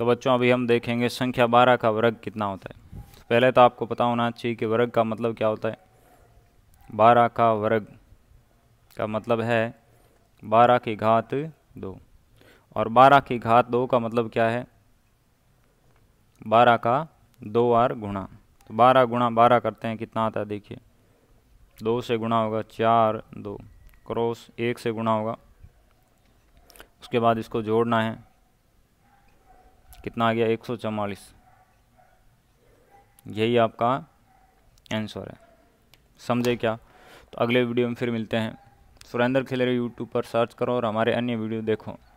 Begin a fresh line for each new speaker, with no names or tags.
तो बच्चों अभी हम देखेंगे संख्या बारह का वर्ग कितना होता है पहले तो आपको पता होना चाहिए कि वर्ग का मतलब क्या होता है बारह का वर्ग का मतलब है बारह की घात दो और बारह की घात दो का मतलब क्या है बारह का दो आर गुणा तो बारह गुणा बारह करते हैं कितना आता है देखिए दो से गुणा होगा चार दो क्रॉस एक से गुणा होगा उसके बाद इसको जोड़ना है कितना आ गया एक सौ चवालीस यही आपका आंसर है समझे क्या तो अगले वीडियो में फिर मिलते हैं सुरेंद्र खिलेरे यूट्यूब पर सर्च करो और हमारे अन्य वीडियो देखो